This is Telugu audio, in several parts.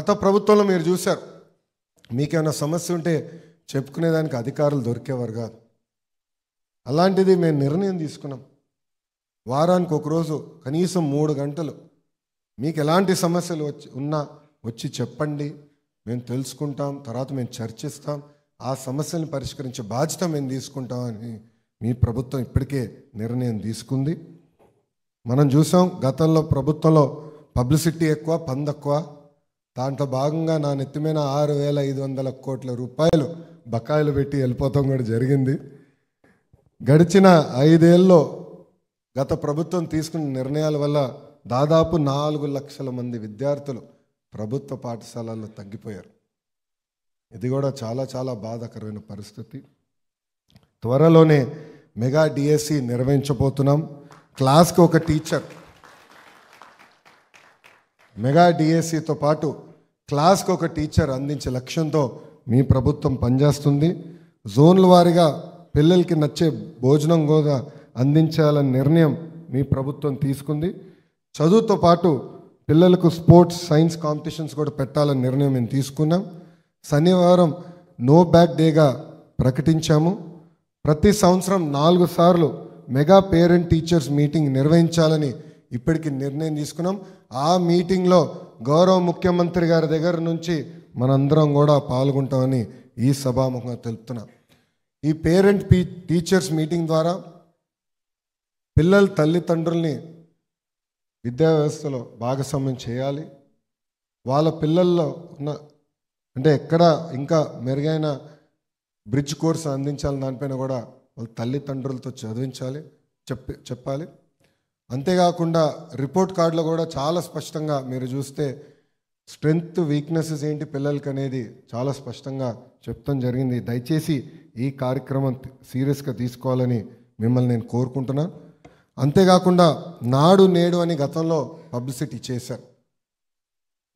గత ప్రభుత్వంలో మీరు చూశారు మీకేమైనా సమస్య ఉంటే చెప్పుకునేదానికి అధికారులు దొరికేవారు కాదు అలాంటిది మేము నిర్ణయం తీసుకున్నాం వారానికి ఒకరోజు కనీసం మూడు గంటలు మీకు ఎలాంటి సమస్యలు వచ్చి ఉన్నా వచ్చి చెప్పండి మేము తెలుసుకుంటాం తర్వాత మేము చర్చిస్తాం ఆ సమస్యలను పరిష్కరించే బాధ్యత మేము తీసుకుంటామని మీ ప్రభుత్వం ఇప్పటికే నిర్ణయం తీసుకుంది మనం చూసాం గతంలో ప్రభుత్వంలో పబ్లిసిటీ ఎక్కువ పందక్కువ దాంట్లో భాగంగా నా నెత్తిమైన ఆరు వేల ఐదు వందల కోట్ల రూపాయలు బకాయిలు పెట్టి వెళ్ళిపోతాం కూడా జరిగింది గడిచిన ఐదేళ్ళలో గత ప్రభుత్వం తీసుకున్న నిర్ణయాల వల్ల దాదాపు నాలుగు లక్షల మంది విద్యార్థులు ప్రభుత్వ పాఠశాలల్లో తగ్గిపోయారు ఇది కూడా చాలా చాలా బాధాకరమైన పరిస్థితి త్వరలోనే మెగా డిఎస్సి నిర్వహించబోతున్నాం క్లాస్కి ఒక టీచర్ మెగా డిఎస్సితో పాటు క్లాస్కి ఒక టీచర్ అందించే లక్ష్యంతో మీ ప్రభుత్వం పనిచేస్తుంది జోన్ల వారీగా పిల్లలకి నచ్చే భోజనం కూడా అందించాలనే నిర్ణయం మీ ప్రభుత్వం తీసుకుంది చదువుతో పాటు పిల్లలకు స్పోర్ట్స్ సైన్స్ కాంపిటీషన్స్ కూడా పెట్టాలని నిర్ణయం మేము తీసుకున్నాం శనివారం నో బ్యాక్ డేగా ప్రకటించాము ప్రతి సంవత్సరం నాలుగు సార్లు మెగా పేరెంట్ టీచర్స్ మీటింగ్ నిర్వహించాలని ఇప్పటికి నిర్ణయం తీసుకున్నాం ఆ మీటింగ్లో గౌరవ ముఖ్యమంత్రి గారి దగ్గర నుంచి మనందరం కూడా పాల్గొంటామని ఈ సభాముఖంగా తెలుపుతున్నా ఈ పేరెంట్ పీ టీచర్స్ మీటింగ్ ద్వారా పిల్లల తల్లిదండ్రుల్ని విద్యా వ్యవస్థలో భాగస్వామ్యం చేయాలి వాళ్ళ పిల్లల్లో ఉన్న అంటే ఎక్కడ ఇంకా మెరుగైన బ్రిడ్జ్ కోర్స్ అందించాలని దానిపైన కూడా వాళ్ళ తల్లిదండ్రులతో చదివించాలి చెప్పి చెప్పాలి అంతేకాకుండా రిపోర్ట్ కార్డులో కూడా చాలా స్పష్టంగా మీరు చూస్తే స్ట్రెంగ్త్ వీక్నెసెస్ ఏంటి పిల్లలకి అనేది చాలా స్పష్టంగా చెప్తాం జరిగింది దయచేసి ఈ కార్యక్రమం సీరియస్గా తీసుకోవాలని మిమ్మల్ని నేను కోరుకుంటున్నాను అంతేకాకుండా నాడు నేడు అని గతంలో పబ్లిసిటీ చేశారు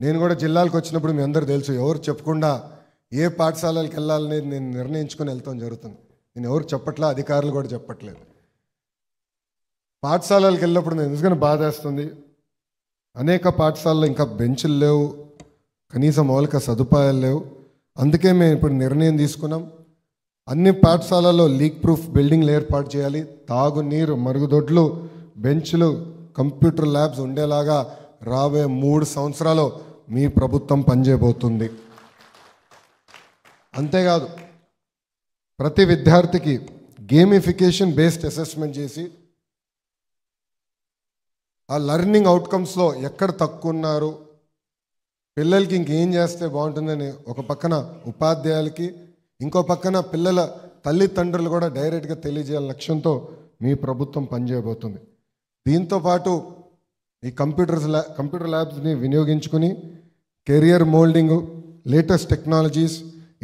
నేను కూడా జిల్లాలకు వచ్చినప్పుడు మీ అందరూ తెలుసు ఎవరు చెప్పకుండా ఏ పాఠశాలలకు వెళ్ళాలనేది నేను నిర్ణయించుకొని వెళ్తాం జరుగుతుంది నేను ఎవరు చెప్పట్లా అధికారులు కూడా చెప్పట్లేదు పాఠశాలలకు వెళ్ళినప్పుడు నేను ఎందుకని బాధేస్తుంది అనేక పాఠశాలలో ఇంకా బెంచులు లేవు కనీస మౌలిక సదుపాయాలు లేవు అందుకే మేము ఇప్పుడు నిర్ణయం తీసుకున్నాం అన్ని పాఠశాలల్లో లీక్ ప్రూఫ్ బిల్డింగ్లు ఏర్పాటు చేయాలి తాగునీరు మరుగుదొడ్లు బెంచ్లు కంప్యూటర్ ల్యాబ్స్ ఉండేలాగా రాబోయే మూడు సంవత్సరాలు మీ ప్రభుత్వం పనిచేయబోతుంది అంతేకాదు ప్రతి విద్యార్థికి గేమిఫికేషన్ బేస్డ్ అసెస్మెంట్ చేసి ఆ లర్నింగ్ అవుట్కమ్స్లో ఎక్కడ తక్కువ ఉన్నారు పిల్లలకి ఇంకేం చేస్తే బాగుంటుందని ఒక పక్కన ఉపాధ్యాయులకి ఇంకో పక్కన పిల్లల తల్లిదండ్రులు కూడా డైరెక్ట్గా తెలియజేయాల లక్ష్యంతో మీ ప్రభుత్వం పనిచేయబోతుంది దీంతోపాటు ఈ కంప్యూటర్స్ ల్యా కంప్యూటర్ ల్యాబ్స్ని వినియోగించుకుని career moulding latest technologies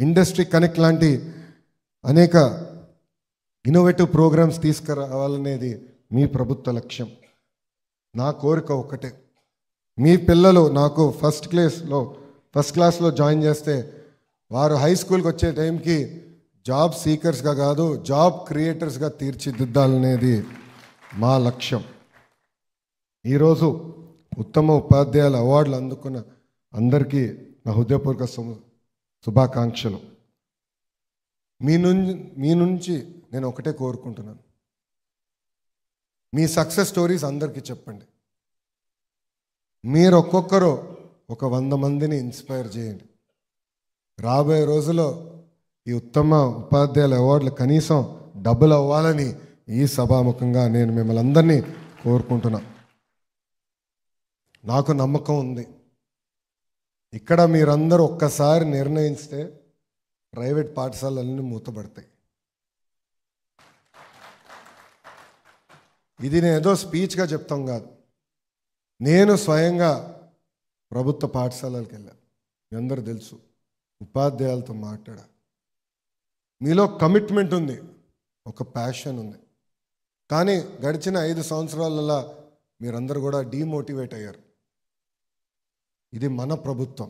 industry connect లాంటి అనేక ఇన్నోవేటివ్ ప్రోగ్రామ్స్ తీసుకురావాలనేది మీ ప్రభుత్వ లక్ష్యం నా కోరిక ఒక్కటే మీ పిల్లలు నాకు ఫస్ట్ క్లాస్లో ఫస్ట్ క్లాస్లో జాయిన్ చేస్తే వారు హై స్కూల్కి వచ్చే టైంకి జాబ్ సీకర్స్గా కాదు జాబ్ క్రియేటర్స్గా తీర్చిదిద్దాలనేది మా లక్ష్యం ఈరోజు ఉత్తమ ఉపాధ్యాయుల అవార్డులు అందుకున్న అందరికీ నా హృదయపూర్వక శుభాకాంక్షలు మీ నుంచి మీ నుంచి నేను ఒకటే కోరుకుంటున్నాను మీ సక్సెస్ స్టోరీస్ అందరికీ చెప్పండి మీరు ఒక్కొక్కరు ఒక వంద మందిని ఇన్స్పైర్ చేయండి రాబోయే రోజుల్లో ఈ ఉత్తమ ఉపాధ్యాయుల అవార్డులు కనీసం డబ్బులు అవ్వాలని ఈ సభాముఖంగా నేను మిమ్మల్ని అందరినీ కోరుకుంటున్నా నాకు నమ్మకం ఉంది ఇక్కడ మీరందరూ ఒక్కసారి నిర్ణయిస్తే ప్రైవేట్ పాఠశాలలన్నీ మూతపడతాయి ఇది నేనేదో స్పీచ్గా చెప్తాం కాదు నేను స్వయంగా ప్రభుత్వ పాఠశాలలకు వెళ్ళాను మీ అందరూ తెలుసు ఉపాధ్యాయులతో మాట్లాడా మీలో కమిట్మెంట్ ఉంది ఒక ప్యాషన్ ఉంది కానీ గడిచిన ఐదు సంవత్సరాలలో మీరందరూ కూడా డీమోటివేట్ అయ్యారు ఇది మన ప్రభుత్వం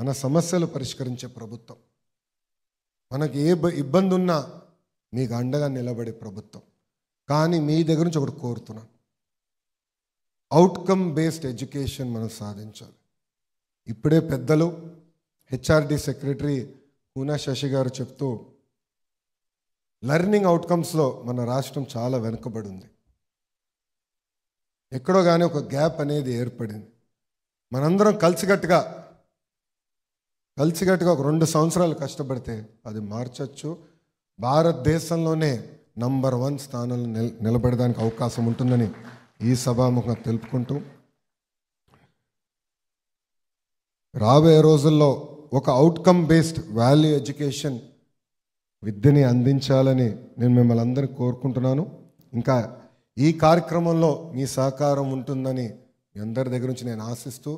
మన సమస్యలు పరిష్కరించే ప్రభుత్వం మనకి ఏ ఇబ్బంది ఉన్నా మీకు అండగా నిలబడే ప్రభుత్వం కానీ మీ దగ్గర నుంచి ఒకటి కోరుతున్నాను అవుట్కమ్ బేస్డ్ ఎడ్యుకేషన్ మనం సాధించాలి ఇప్పుడే పెద్దలు హెచ్ఆర్డి సెక్రటరీ పూనా శశి గారు చెప్తూ లెర్నింగ్ అవుట్కమ్స్లో మన రాష్ట్రం చాలా వెనుకబడి ఉంది ఎక్కడో కానీ ఒక గ్యాప్ అనేది ఏర్పడింది మనందరం కలిసికట్టుగా కలిసికట్టుగా ఒక రెండు సంవత్సరాలు కష్టపడితే అది మార్చచ్చు భారతదేశంలోనే నంబర్ వన్ స్థానంలో నిలబడడానికి అవకాశం ఉంటుందని ఈ సభాముఖం తెలుపుకుంటూ రాబోయే రోజుల్లో ఒక అవుట్కమ్ బేస్డ్ వాల్యూ ఎడ్యుకేషన్ విద్యని అందించాలని నేను మిమ్మల్ని అందరినీ కోరుకుంటున్నాను ఇంకా ఈ కార్యక్రమంలో మీ సహకారం ఉంటుందని మీ అందరి దగ్గర నుంచి నేను ఆశిస్తూ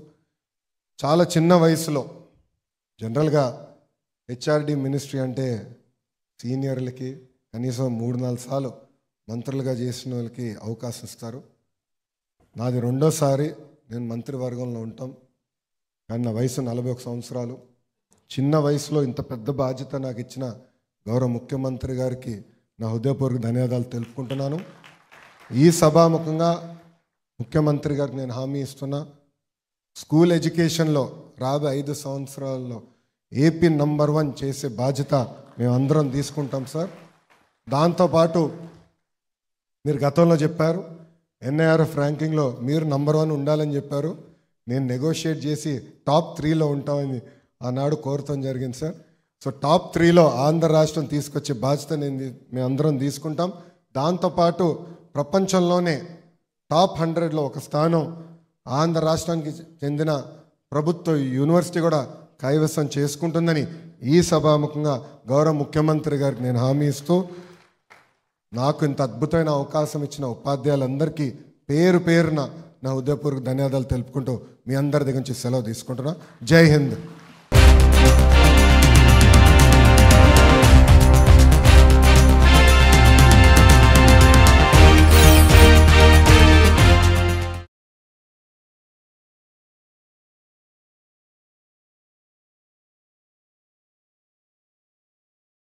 చాలా చిన్న వయసులో జనరల్గా హెచ్ఆర్డి మినిస్ట్రీ అంటే సీనియర్లకి కనీసం మూడు నాలుగు సార్లు మంత్రులుగా చేసిన వాళ్ళకి అవకాశం ఇస్తారు నాది రెండోసారి నేను మంత్రివర్గంలో ఉంటాం కానీ నా వయసు నలభై ఒక సంవత్సరాలు చిన్న వయసులో ఇంత పెద్ద బాధ్యత నాకు ఇచ్చిన గౌరవ ముఖ్యమంత్రి గారికి నా హృదయపూర్వక ధన్యవాదాలు తెలుపుకుంటున్నాను ఈ సభాముఖంగా ముఖ్యమంత్రి గారికి నేను హామీ ఇస్తున్నా స్కూల్ ఎడ్యుకేషన్లో రాబోయే ఐదు సంవత్సరాల్లో ఏపీ నంబర్ వన్ చేసే బాధ్యత మేమందరం తీసుకుంటాం సార్ దాంతోపాటు మీరు గతంలో చెప్పారు ఎన్ఐఆర్ఎఫ్ ర్యాంకింగ్లో మీరు నంబర్ వన్ ఉండాలని చెప్పారు నేను నెగోషియేట్ చేసి టాప్ త్రీలో ఉంటామని ఆనాడు కోరటం జరిగింది సార్ సో టాప్ త్రీలో ఆంధ్ర రాష్ట్రం తీసుకొచ్చే బాధ్యత నేను మేము అందరం తీసుకుంటాం దాంతోపాటు ప్రపంచంలోనే టాప్ హండ్రెడ్లో ఒక స్థానం ఆంధ్ర రాష్ట్రానికి చెందిన ప్రభుత్వ యూనివర్సిటీ కూడా కైవసం చేసుకుంటుందని ఈ సభాముఖంగా గౌరవ ముఖ్యమంత్రి గారికి నేను హామీ ఇస్తూ నాకు ఇంత అద్భుతమైన అవకాశం ఇచ్చిన ఉపాధ్యాయులందరికీ పేరు పేరున నా ఉదయపూర్వక ధన్యవాదాలు తెలుపుకుంటూ మీ అందరి దగ్గర నుంచి సెలవు తీసుకుంటున్నా జై హింద్